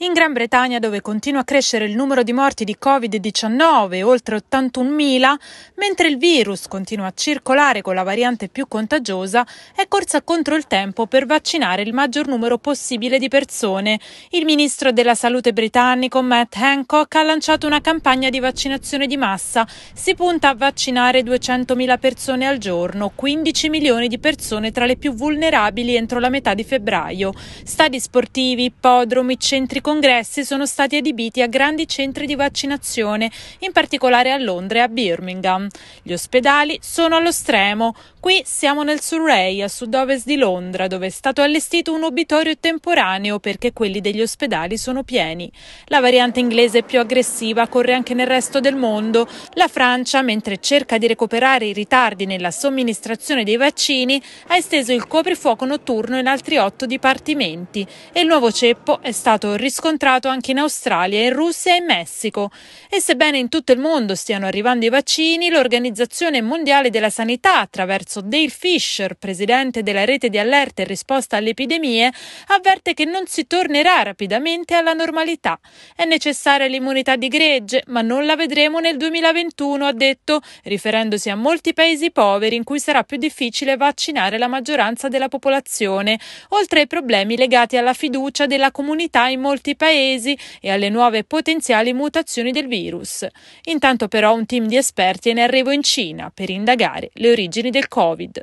In Gran Bretagna, dove continua a crescere il numero di morti di Covid-19, oltre 81.000, mentre il virus continua a circolare con la variante più contagiosa, è corsa contro il tempo per vaccinare il maggior numero possibile di persone. Il ministro della Salute britannico Matt Hancock ha lanciato una campagna di vaccinazione di massa. Si punta a vaccinare 200.000 persone al giorno, 15 milioni di persone tra le più vulnerabili entro la metà di febbraio. Stadi sportivi, ippodromi, centri congressi sono stati adibiti a grandi centri di vaccinazione, in particolare a Londra e a Birmingham. Gli ospedali sono allo stremo. Qui siamo nel Surrey, a sud-ovest di Londra, dove è stato allestito un obitorio temporaneo perché quelli degli ospedali sono pieni. La variante inglese più aggressiva corre anche nel resto del mondo. La Francia, mentre cerca di recuperare i ritardi nella somministrazione dei vaccini, ha esteso il coprifuoco notturno in altri otto dipartimenti e il nuovo ceppo è stato riscoperto riscontrato anche in Australia, in Russia e in Messico. E sebbene in tutto il mondo stiano arrivando i vaccini, l'Organizzazione Mondiale della Sanità, attraverso Dale Fisher, presidente della rete di allerta e risposta alle epidemie, avverte che non si tornerà rapidamente alla normalità. È necessaria l'immunità di gregge, ma non la vedremo nel 2021, ha detto, riferendosi a molti paesi poveri in cui sarà più difficile vaccinare la maggioranza della popolazione, oltre ai problemi legati alla fiducia della comunità in molti altri paesi e alle nuove potenziali mutazioni del virus. Intanto però un team di esperti è in arrivo in Cina per indagare le origini del Covid.